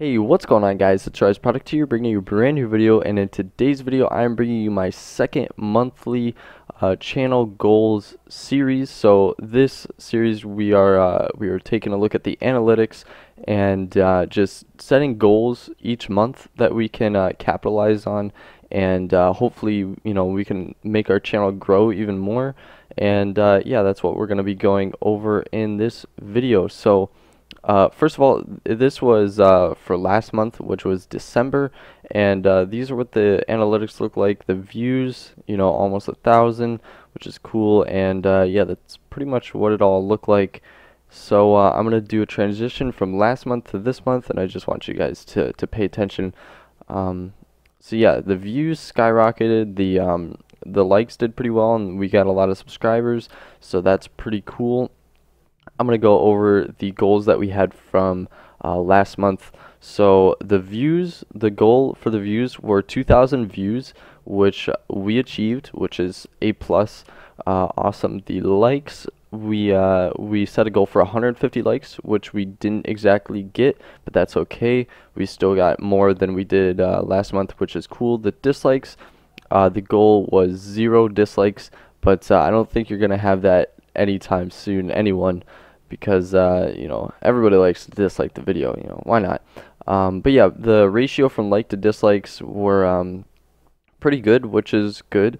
Hey, what's going on guys? It's Rise Product here bringing you a brand new video and in today's video I'm bringing you my second monthly uh, channel goals series. So this series we are uh, we are taking a look at the analytics and uh, just setting goals each month that we can uh, capitalize on and uh, hopefully you know we can make our channel grow even more and uh, yeah that's what we're going to be going over in this video. So uh, first of all, this was uh, for last month, which was December, and uh, these are what the analytics look like. The views, you know, almost a thousand, which is cool, and uh, yeah, that's pretty much what it all looked like. So uh, I'm gonna do a transition from last month to this month, and I just want you guys to to pay attention. Um, so yeah, the views skyrocketed. The um, the likes did pretty well, and we got a lot of subscribers, so that's pretty cool I'm going to go over the goals that we had from uh, last month. So the views, the goal for the views were 2,000 views, which we achieved, which is a plus. Uh, awesome. The likes, we uh, we set a goal for 150 likes, which we didn't exactly get, but that's okay. We still got more than we did uh, last month, which is cool. The dislikes, uh, the goal was zero dislikes, but uh, I don't think you're gonna have that anytime soon, anyone, because uh, you know everybody likes to dislike the video. You know why not? Um, but yeah, the ratio from like to dislikes were um, pretty good, which is good.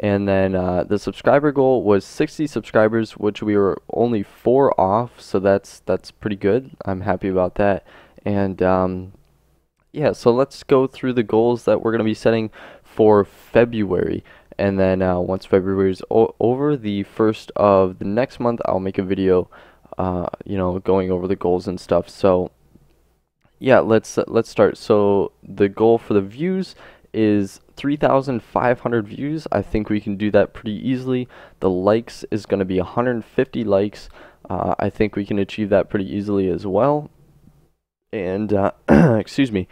And then uh, the subscriber goal was 60 subscribers, which we were only four off, so that's that's pretty good. I'm happy about that. And um, yeah, so let's go through the goals that we're going to be setting for February and then uh, once February is over, the first of the next month, I'll make a video, uh, you know, going over the goals and stuff. So yeah, let's let's start. So the goal for the views is 3,500 views. I think we can do that pretty easily. The likes is going to be 150 likes. Uh, I think we can achieve that pretty easily as well. And uh, excuse me,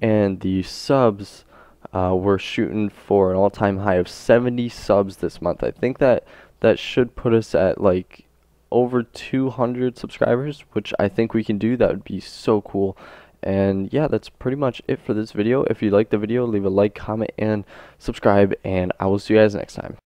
and the subs uh, we're shooting for an all-time high of 70 subs this month. I think that that should put us at like over 200 subscribers, which I think we can do. That would be so cool. And yeah, that's pretty much it for this video. If you like the video, leave a like, comment, and subscribe, and I will see you guys next time.